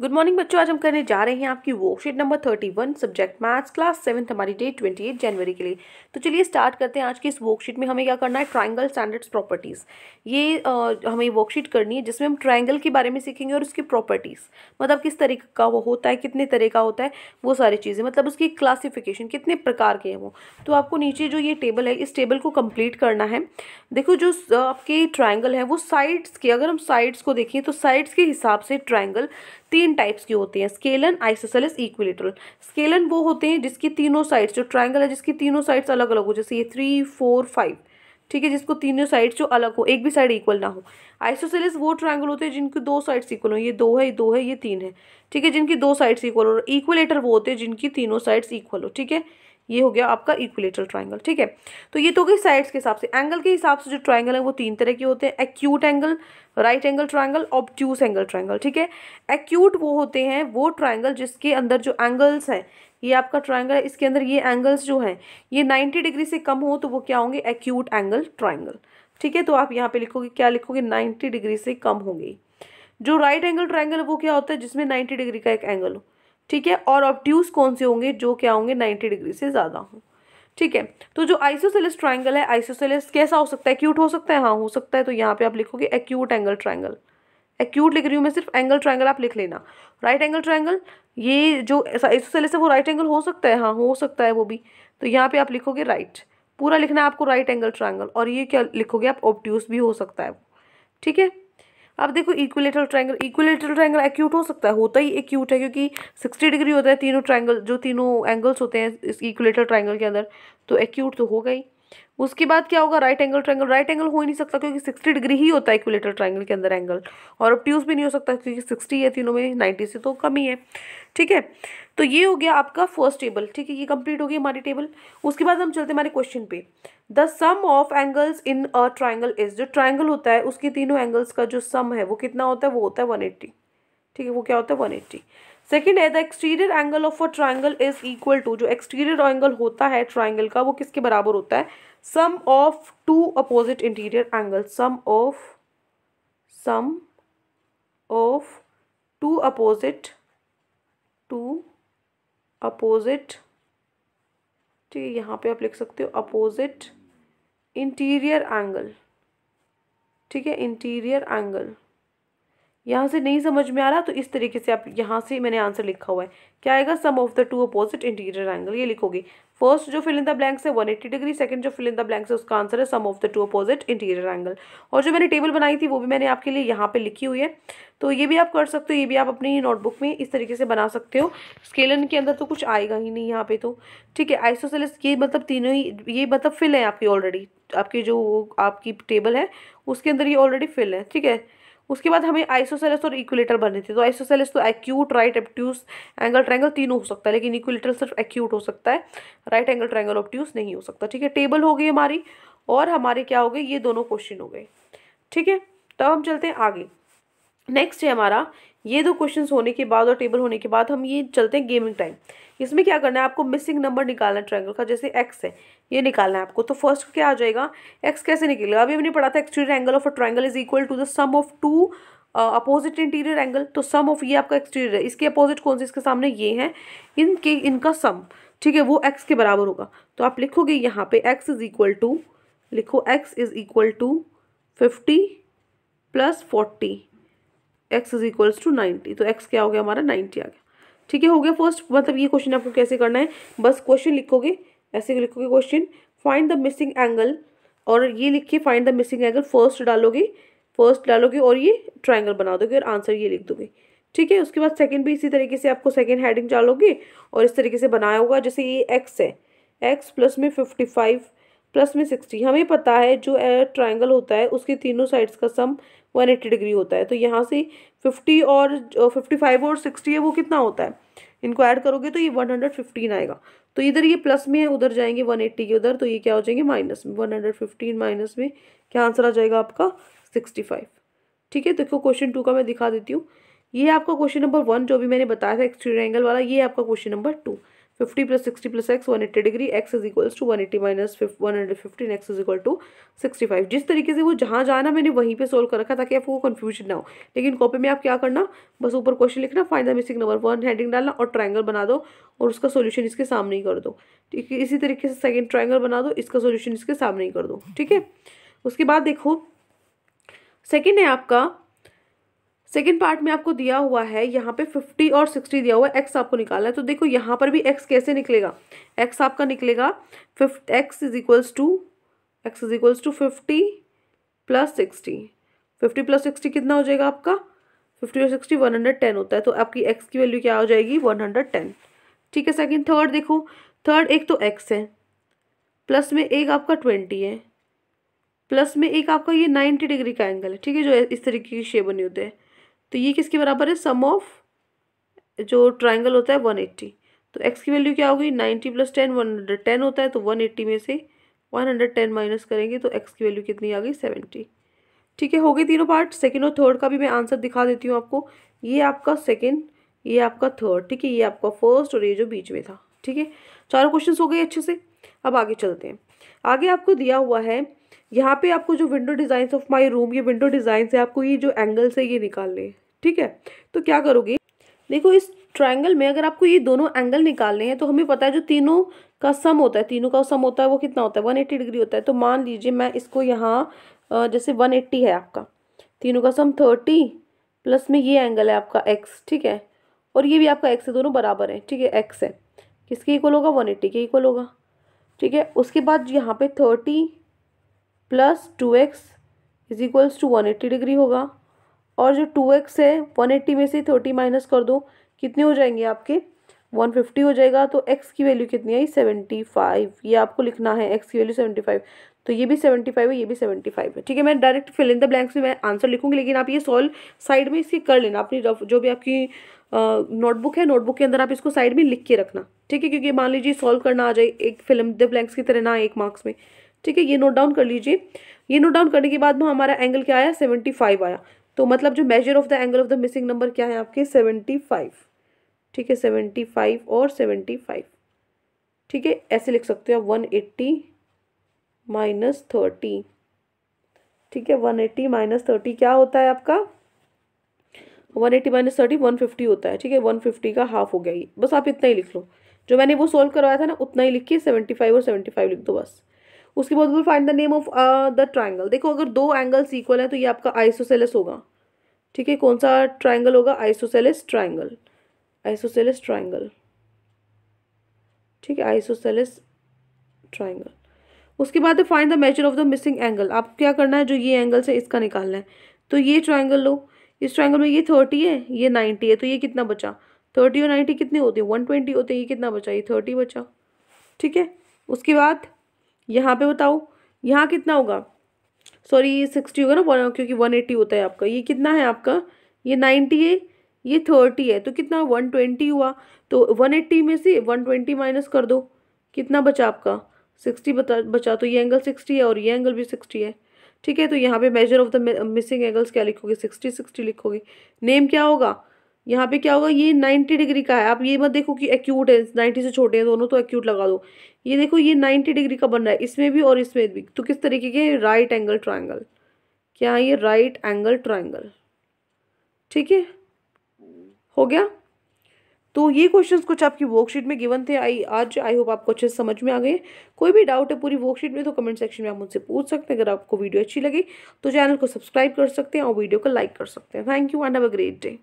good morning बच्चों आज हम करने जा रहे हैं आपकी worksheet number thirty one subject maths class seventh हमारी डेट ट्वेंटी एट जनवरी के लिए तो चलिए स्टार्ट करते हैं आज की इस वर्कशीट में हमें क्या करना है ट्राइंगल स्टैंडर्ड्स प्रॉपर्टीज़ ये आ, हमें वर्कशीट करनी है जिसमें हम ट्राइंगल के बारे में सीखेंगे और उसकी प्रॉपर्टीज़ मतलब किस तरीके का वो होता है कितने तरह का होता है वो सारी चीज़ें मतलब उसकी क्लासीफिकेशन कितने प्रकार के हैं वो तो आपको नीचे जो ये टेबल है इस टेबल को कम्प्लीट करना है देखो जो आपके ट्राइंगल है वो साइड्स के अगर हम साइड्स को देखें तो साइड्स के हिसाब से ट्राइंगल तीन टाइप्स के होते हैं स्केलन आइसोसेलस इक्विलेटरल स्केलन वो होते हैं जिसकी तीनों साइड्स जो ट्राइंगल है जिसकी तीनों साइड्स अलग अलग हो जैसे ये थ्री फोर फाइव ठीक है जिसको तीनों साइड जो अलग हो एक भी साइड इक्वल ना हो आइसोसेलिस वो ट्राइंगल होते हैं जिनकी दो साइड्स इक्वल हो ये दो है ये दो है ये तीन है ठीक है जिनकी दो साइड्स इक्वल हो इक्वलेटर वो होते हैं जिनकी तीनों साइड्स इक्वल हो ठीक है ये हो गया आपका इक्विलेटरल ट्राइंगल ठीक है तो ये तो हो गई साइड्स के हिसाब से एंगल के हिसाब से जो ट्राइंगल है वो तीन तरह के होते हैं acute angle right angle triangle obtuse angle triangle ठीक है एक्यूट वो होते हैं वो ट्राइंगल जिसके अंदर जो एंगल्स हैं ये आपका ट्राइंगल है इसके अंदर ये एंगल्स जो हैं ये नाइन्टी डिग्री से कम हो तो वो क्या होंगे एक्यूट एंगल ट्राइंगल ठीक है तो आप यहाँ पर लिखोगे क्या लिखोगे नाइन्टी डिग्री से कम होंगे जो राइट एंगल ट्राइंगल वो क्या होता है जिसमें नाइन्टी डिग्री का एक एंगल हो ठीक है और ऑब्ट्यूज कौन से होंगे जो क्या होंगे नाइन्टी डिग्री से ज़्यादा हों ठीक है तो जो आइसोसेलिस ट्राइंगल है आइसोसेलिस कैसा हो सकता है एक्यूट हो सकता है हाँ हो सकता है तो यहाँ पे आप लिखोगे एक्यूट एंगल ट्राइंगल एक्यूट लिख रही हूँ मैं सिर्फ एंगल ट्राइंगल आप लिख लेना राइट एंगल ट्राइंगल ये जो आइसोसेलिस है वो राइट एंगल हो सकता है हाँ हो सकता है वो भी तो यहाँ पे आप लिखोगे राइट पूरा लिखना है आपको राइट एंगल ट्राइंगल और ये क्या लिखोगे आप ऑब्ट्यूस भी हो सकता है ठीक है अब देखो equilateral triangle equilateral triangle acute हो सकता है होता ही एक्यूट है क्योंकि सिक्सटी डिग्री होता है तीनों ट्रायंगल जो तीनों एंगल्स होते हैं इस इक्विलेटरल ट्रायंगल के अंदर तो एक्यूट तो होगा ही उसके बाद क्या होगा right angle triangle right angle हो ही नहीं सकता क्योंकि सिक्सटी डिग्री ही होता है इक्विलेटरल ट्रायंगल के अंदर एंगल और अब ट्यूज भी नहीं हो सकता क्योंकि सिक्सटी है तीनों में नाइन्टी से तो कम ही है ठीक है तो ये हो गया आपका फर्स्ट टेबल ठीक है ये कंप्लीट हो गई हमारी टेबल उसके बाद हम चलते हैं हमारे क्वेश्चन पे the sum of angles in a triangle is जो ट्राइंगल होता है उसके तीनों एंगल्स का जो सम है वो कितना होता है वो होता है वन एट्टी ठीक है वो क्या होता है वन एट्टी सेकेंड है the exterior angle of a triangle is equal to जो एक्सटीरियर एंगल होता है ट्राइंगल का वो किसके बराबर होता है sum of two opposite interior angle sum of sum of two opposite two opposite ठीक है यहाँ पे आप लिख सकते हो अपोजिट इंटीरियर एंगल ठीक है इंटीरियर एंगल यहाँ से नहीं समझ में आ रहा तो इस तरीके से आप यहाँ से मैंने आंसर लिखा हुआ है क्या आएगा sum of the two opposite interior angle ये लिखोगे फर्स्ट जो फिल इन द ब्लैंक्स है वन एट्टी डिग्री सेकंड जो फिल इन द ब्लैंक है उसका आंसर है sum of the two opposite interior angle और जो मैंने टेबल बनाई थी वो भी मैंने आपके लिए यहाँ पर लिखी हुई है तो ये भी आप कर सकते हो ये भी आप अपनी नोटबुक में इस तरीके से बना सकते हो स्केलन के अंदर तो कुछ आएगा ही नहीं यहाँ पे तो ठीक है आइसोसेलिस ये मतलब तीनों ही ये मतलब फिल है आपकी ऑलरेडी आपकी जो आपकी टेबल है उसके अंदर ये ऑलरेडी फिल है ठीक है उसके बाद हमें आइसोसेलेस और इक्विलेटर बनने थे तो आइसोसेलेस तो acute right obtuse angle triangle तीनों हो सकता है लेकिन इक्विलेटर सिर्फ एक्यूट हो सकता है राइट एंगल ट्रायंगल ऑप्ट्यूस नहीं हो सकता ठीक है टेबल हो गई हमारी और हमारे क्या हो गए ये दोनों क्वेश्चन हो गए ठीक है तब हम चलते हैं आगे नेक्स्ट है हमारा ये दो क्वेश्चन होने के बाद और टेबल होने के बाद हम ये चलते हैं गेमिंग टाइम इसमें क्या करना है आपको मिसिंग नंबर निकालना है ट्रायंगल का जैसे एक्स है ये निकालना है आपको तो फर्स्ट क्या आ जाएगा एक्स कैसे निकलेगा अभी हमने पढ़ा था exterior angle of a triangle is equal to the sum of two opposite interior angle तो सम ऑफ ये आपका एक्सटीरियर है इसके अपोजिट कौन से इसके सामने ये हैं इनके इनका सम ठीक है वो एक्स के बराबर होगा तो आप लिखोगे यहाँ पे एक्स इज इक्वल टू लिखो x is equal to fifty plus forty x is equals to ninety तो एक्स क्या हो गया हमारा नाइन्टी आ गया ठीक है हो गया फर्स्ट मतलब ये क्वेश्चन आपको कैसे करना है बस क्वेश्चन लिखोगे ऐसे लिखोगे question find the missing angle और ये लिख के find the missing angle first डालोगे फर्स्ट डालोगे और ये ट्राइंगल बना दोगे और आंसर ये लिख दोगे ठीक है उसके बाद सेकेंड भी इसी तरीके से आपको सेकेंड हेडिंग डालोगे और इस तरीके से बनाया होगा जैसे ये एक्स है एक्स प्लस में फिफ्टी फाइव प्लस में सिक्सटी हमें पता है जो ट्राइंगल होता है उसके तीनों साइड्स का सम वन एट्टी डिग्री होता है तो यहाँ से फिफ्टी और फिफ्टी फाइव और सिक्सटी है वो कितना होता है इनको ऐड करोगे तो ये वन हंड्रेड फिफ्टीन आएगा तो इधर ये प्लस में है उधर जाएंगे वन एट्टी के उधर तो ये क्या हो जाएंगे माइनस में वन हंड्रेड फिफ्टीन माइनस में क्या आंसर आ जाएगा आपका सिक्सटी फाइव ठीक है देखो क्वेश्चन टू का मैं दिखा देती हूँ ये आपका क्वेश्चन नंबर वन जो भी मैंने बताया था एक्सट्रीम एंगल वाला ये आपका question number two fifty plus sixty plus x one eighty degree x is equals to one eighty minus one hundred fifteen x is equal to sixty five जिस तरीके से वो जहाँ जाना मैंने वहीं पे सोल्व कर रखा ताकि आपको कन्फ्यूजन ना हो लेकिन कॉपी में आप क्या करना बस ऊपर क्वेश्चन लिखना find the missing number one heading डालना और ट्राइंगल बना दो और उसका सोल्यूशन इसके सामने ही कर दो ठीक है इसी तरीके से सेकेंड ट्राइंगल बना दो इसका सोल्यूशन इसके सामने ही कर दो ठीक है उसके बाद देखो सेकेंड है आपका सेकेंड पार्ट में आपको दिया हुआ है यहाँ पे फिफ्टी और सिक्सटी दिया हुआ है एक्स आपको निकाला है तो देखो यहाँ पर भी एक्स कैसे निकलेगा एक्स आपका निकलेगा fifty x is equals to x is equals to fifty plus sixty fifty plus sixty कितना हो जाएगा आपका फिफ्टी और सिक्सटी वन हंड्रेड टेन होता है तो आपकी एक्स की वैल्यू क्या हो जाएगी वन हंड्रेड टेन ठीक है सेकेंड थर्ड देखो थर्ड एक तो एक्स है प्लस में एक आपका ट्वेंटी है प्लस में एक आपका ये नाइन्टी डिग्री का एंगल है ठीक है जो इस तरीके की शेप बनी होती है तो ये किसके बराबर है सम ऑफ जो ट्राइंगल होता है वन एट्टी तो एक्स की वैल्यू क्या होगी ninety plus ten one hundred ten होता है तो वन एट्टी में से वन हंड्रेड टेन माइनस करेंगे तो एक्स की वैल्यू कितनी आ गई सेवेंटी ठीक है हो गई तीनों पार्ट सेकेंड और थर्ड का भी मैं आंसर दिखा देती हूँ आपको ये आपका सेकेंड ये आपका थर्ड ठीक है ये आपका फर्स्ट और ये जो बीच में था ठीक है चारों क्वेश्चन हो गए अच्छे से अब आगे चलते हैं आगे आपको दिया हुआ है यहाँ पे आपको जो window designs of my room ये विंडो डिज़ाइंस है आपको ये जो एंगल्स है ये निकालने ठीक है तो क्या करोगे देखो इस ट्रायंगल में अगर आपको ये दोनों एंगल निकालने हैं तो हमें पता है जो तीनों का सम होता है तीनों का सम होता है वो कितना होता है वन एट्टी डिग्री होता है तो मान लीजिए मैं इसको यहाँ जैसे वन एट्टी है आपका तीनों का सम थर्टी प्लस में ये एंगल है आपका एक्स ठीक है और ये भी आपका एक्स है दोनों बराबर है ठीक है एक्स है किसके इक्वल होगा वन एट्टी के इक्वल होगा ठीक है उसके बाद यहाँ पे thirty plus two x is equals to one eighty degree होगा और जो टू एक्स है वन एट्टी में से थर्टी माइनस कर दो कितने हो जाएंगे आपके वन फिफ्टी हो जाएगा तो एक्स की वैल्यू कितनी आई सेवेंटी फाइव ये आपको लिखना है एक्स की वैल्यू सेवेंटी फाइव तो ये भी सेवेंटी फाइव है ये भी सेवेंटी फाइव है ठीक है मैं direct fill in the blanks में मैं आंसर लिखूंगी लेकिन आप ये सॉल्व साइड में इसकी कर लेना अपनी रफ जो भी आपकी नोटबुक है नोटबुक के अंदर आप इसको साइड में लिख के रखना ठीक है क्योंकि मान लीजिए सॉल्व करना आ जाए एक फिल्म द ब्लैंक्स की तरह ना एक मार्क्स में ठीक है ये नोट डाउन कर लीजिए ये नोट डाउन करने के बाद में हमारा एंगल क्या आया सेवेंटी फाइव आया तो मतलब जो measure of the angle of the missing number क्या है आपके सेवेंटी फाइव ठीक है सेवेंटी फाइव और सेवेंटी फाइव ठीक है ऐसे लिख सकते हो आप वन एट्टी माइनस थर्टी ठीक है वन एट्टी माइनस थर्टी क्या होता है आपका one eighty minus thirty one fifty होता है ठीक है वन फिफ्टी का हाफ हो गया ये बस आप इतना ही लिख लो जो मैंने वो सॉल्व करवाया था ना उतना ही लिखिए सेवेंटी फाइव और सेवेंटी फाइव लिख दो बस उसके बाद will find the name of the triangle देखो अगर दो एंगल्स इक्वल हैं तो ये आपका आइसोसेलस होगा ठीक है कौन सा ट्राइंगल होगा आइसोसेलस ट्राइंगल आइसोसेलस ट्राइंगल ठीक है आइसोसेलस ट्राइंगल उसके बाद find the measure of the missing angle आप क्या करना है जो ये एंगल से इसका निकालना है तो ये ट्राइंगल लो इस ट्राइंगल में ये थर्टी है ये नाइन्टी है तो ये कितना बचा थर्टी और नाइन्टी कितने होते हैं वन ट्वेंटी होते हैं ये कितना बचा ये थर्टी बचा ठीक है उसके बाद यहाँ पे बताओ यहाँ कितना होगा सॉरी ये सिक्सटी होगा ना वन क्योंकि वन एट्टी होता है आपका ये कितना है आपका ये नाइन्टी है ये थर्टी है तो कितना वन ट्वेंटी हुआ तो वन एट्टी में से वन ट्वेंटी माइनस कर दो कितना बचा आपका सिक्सटी बता बचा तो ये एंगल सिक्सटी है और ये एंगल भी सिक्सटी है ठीक है तो यहाँ पे measure of the missing angles क्या लिखोगे सिक्सटी सिक्सटी लिखोगे नेम क्या होगा यहाँ पे क्या होगा ये नाइन्टी डिग्री का है आप ये मत देखो कि एक्यूट है नाइन्टी से छोटे हैं दोनों तो एक्यूट लगा दो ये देखो ये नाइन्टी डिग्री का बन रहा है इसमें भी और इसमें भी तो किस तरीके के राइट एंगल ट्राइंगल क्या है ये राइट एंगल ट्राइंगल ठीक है हो गया तो ये क्वेश्चंस कुछ आपकी वर्कशीट में गिवन थे आई आज आई होप आपको अच्छे से समझ में आ गए कोई भी डाउट है पूरी वर्कशीट में तो कमेंट सेक्शन में आप मुझसे पूछ सकते हैं अगर आपको वीडियो अच्छी लगी तो चैनल को सब्सक्राइब कर सकते हैं और वीडियो को लाइक कर सकते हैं thank you and have a great day